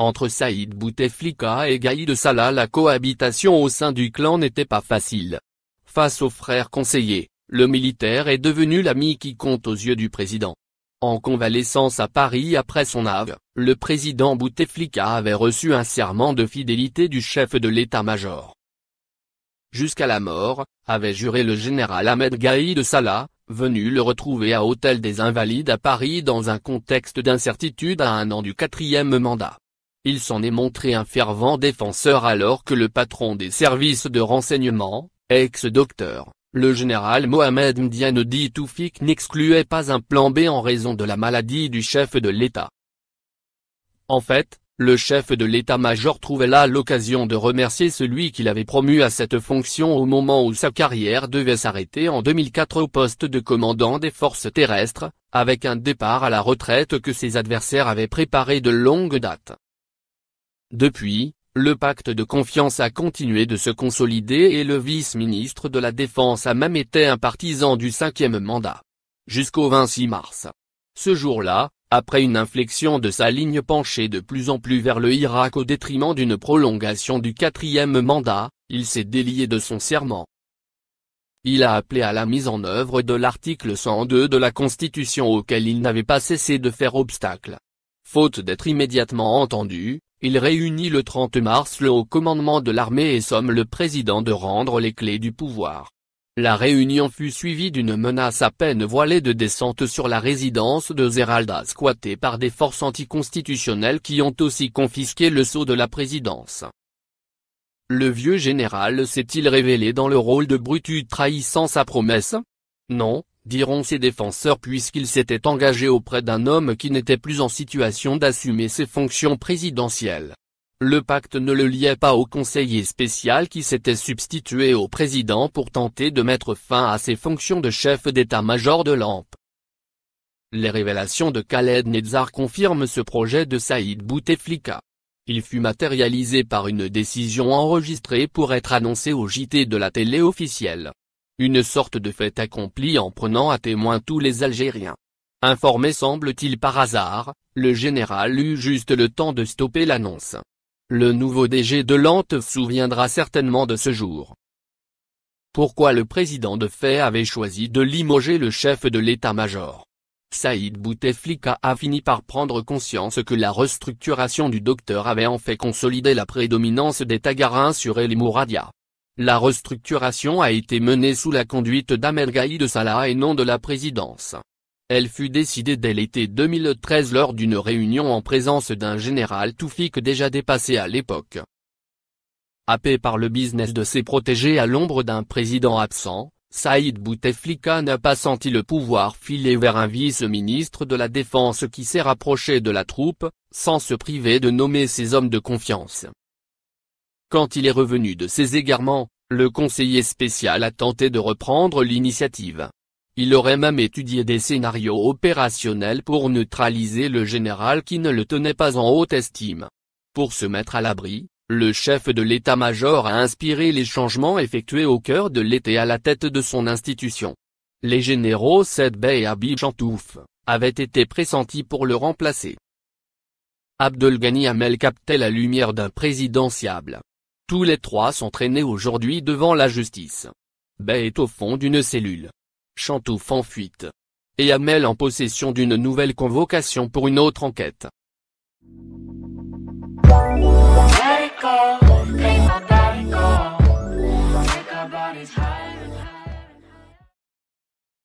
Entre Saïd Bouteflika et Gaïd Salah la cohabitation au sein du clan n'était pas facile. Face aux frères conseillers, le militaire est devenu l'ami qui compte aux yeux du président. En convalescence à Paris après son ave, le président Bouteflika avait reçu un serment de fidélité du chef de l'état-major. Jusqu'à la mort, avait juré le général Ahmed Gaïd Salah, venu le retrouver à Hôtel des Invalides à Paris dans un contexte d'incertitude à un an du quatrième mandat il s'en est montré un fervent défenseur alors que le patron des services de renseignement, ex-docteur, le général Mohamed Mdiane Toufik n'excluait pas un plan B en raison de la maladie du chef de l'État. En fait, le chef de l'état-major trouvait là l'occasion de remercier celui qu'il avait promu à cette fonction au moment où sa carrière devait s'arrêter en 2004 au poste de commandant des forces terrestres, avec un départ à la retraite que ses adversaires avaient préparé de longue date. Depuis, le pacte de confiance a continué de se consolider et le vice-ministre de la Défense a même été un partisan du cinquième mandat. Jusqu'au 26 mars. Ce jour-là, après une inflexion de sa ligne penchée de plus en plus vers le Irak au détriment d'une prolongation du quatrième mandat, il s'est délié de son serment. Il a appelé à la mise en œuvre de l'article 102 de la Constitution auquel il n'avait pas cessé de faire obstacle. Faute d'être immédiatement entendu, il réunit le 30 mars le haut commandement de l'armée et somme le président de rendre les clés du pouvoir. La réunion fut suivie d'une menace à peine voilée de descente sur la résidence de Zeralda squattée par des forces anticonstitutionnelles qui ont aussi confisqué le sceau de la présidence. Le vieux général s'est-il révélé dans le rôle de Brutus trahissant sa promesse non, diront ses défenseurs puisqu'il s'était engagé auprès d'un homme qui n'était plus en situation d'assumer ses fonctions présidentielles. Le pacte ne le liait pas au conseiller spécial qui s'était substitué au président pour tenter de mettre fin à ses fonctions de chef d'état-major de l'AMP. Les révélations de Khaled Nezar confirment ce projet de Saïd Bouteflika. Il fut matérialisé par une décision enregistrée pour être annoncée au JT de la télé officielle. Une sorte de fait accompli en prenant à témoin tous les Algériens. Informé semble-t-il par hasard, le général eut juste le temps de stopper l'annonce. Le nouveau DG de Lente souviendra certainement de ce jour. Pourquoi le président de fait avait choisi de limoger le chef de l'état-major Saïd Bouteflika a fini par prendre conscience que la restructuration du docteur avait en fait consolidé la prédominance des Tagarins sur El Mouradia. La restructuration a été menée sous la conduite d'Amel de Salah et non de la présidence. Elle fut décidée dès l'été 2013 lors d'une réunion en présence d'un général Toufik déjà dépassé à l'époque. Happé par le business de ses protégés à l'ombre d'un président absent, Saïd Bouteflika n'a pas senti le pouvoir filer vers un vice-ministre de la Défense qui s'est rapproché de la troupe, sans se priver de nommer ses hommes de confiance. Quand il est revenu de ses égarements, le conseiller spécial a tenté de reprendre l'initiative. Il aurait même étudié des scénarios opérationnels pour neutraliser le général qui ne le tenait pas en haute estime. Pour se mettre à l'abri, le chef de l'état-major a inspiré les changements effectués au cœur de l'été à la tête de son institution. Les généraux Sedbe et Abib Chantouf, avaient été pressentis pour le remplacer. Abdelghani Amel captait la lumière d'un présidentiable. Tous les trois sont traînés aujourd'hui devant la justice. Bay est au fond d'une cellule. Chantouf en fuite. Et Amel en possession d'une nouvelle convocation pour une autre enquête.